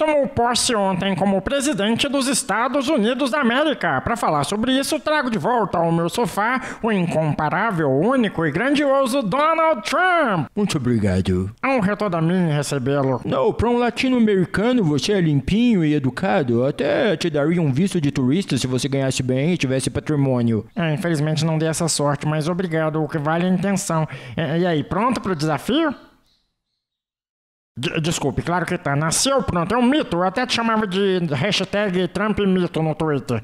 tomou posse ontem como presidente dos Estados Unidos da América. Para falar sobre isso, trago de volta ao meu sofá o incomparável, único e grandioso Donald Trump. Muito obrigado. É um retorno a mim recebê-lo. Não, para um latino-americano, você é limpinho e educado. Até te daria um visto de turista se você ganhasse bem e tivesse patrimônio. É, infelizmente não dei essa sorte, mas obrigado. O que vale é a intenção. É, e aí, pronto para o desafio? Desculpe, claro que tá. Nasceu pronto, é um mito. Eu até te chamava de hashtag Trump mito no Twitter.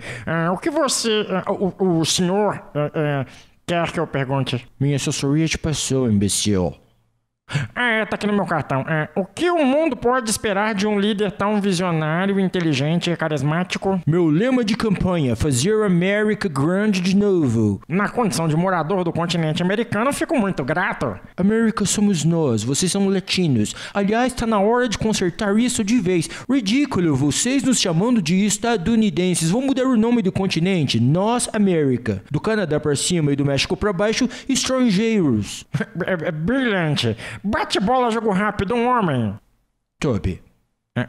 Uh, o que você. Uh, o, o, senhor uh, quer que eu pergunte? Minha assessoria te passou, imbecil. Ah, tá aqui no meu cartão. É, o que o mundo pode esperar de um líder tão visionário, inteligente e carismático? Meu lema de campanha: fazer América grande de novo. Na condição de morador do continente americano, fico muito grato. América somos nós, vocês são latinos. Aliás, tá na hora de consertar isso de vez. Ridículo, vocês nos chamando de estadunidenses. Vão mudar o nome do continente. Nós, América. Do Canadá para cima e do México para baixo, estrangeiros. É, brilhante. Bate bola, jogo rápido, um homem. Toby. É,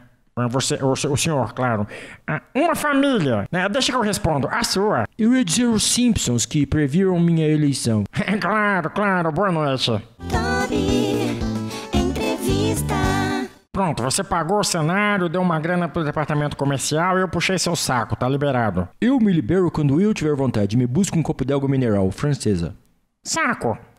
você, o, o senhor, claro. É, uma família. Né? Deixa que eu respondo. A sua. Eu ia dizer os Simpsons que previram minha eleição. É, claro, claro. Boa noite. Toby, entrevista. Pronto, você pagou o cenário, deu uma grana pro departamento comercial e eu puxei seu saco, tá liberado. Eu me libero quando eu tiver vontade. Me busco um copo de água mineral, francesa. Saco!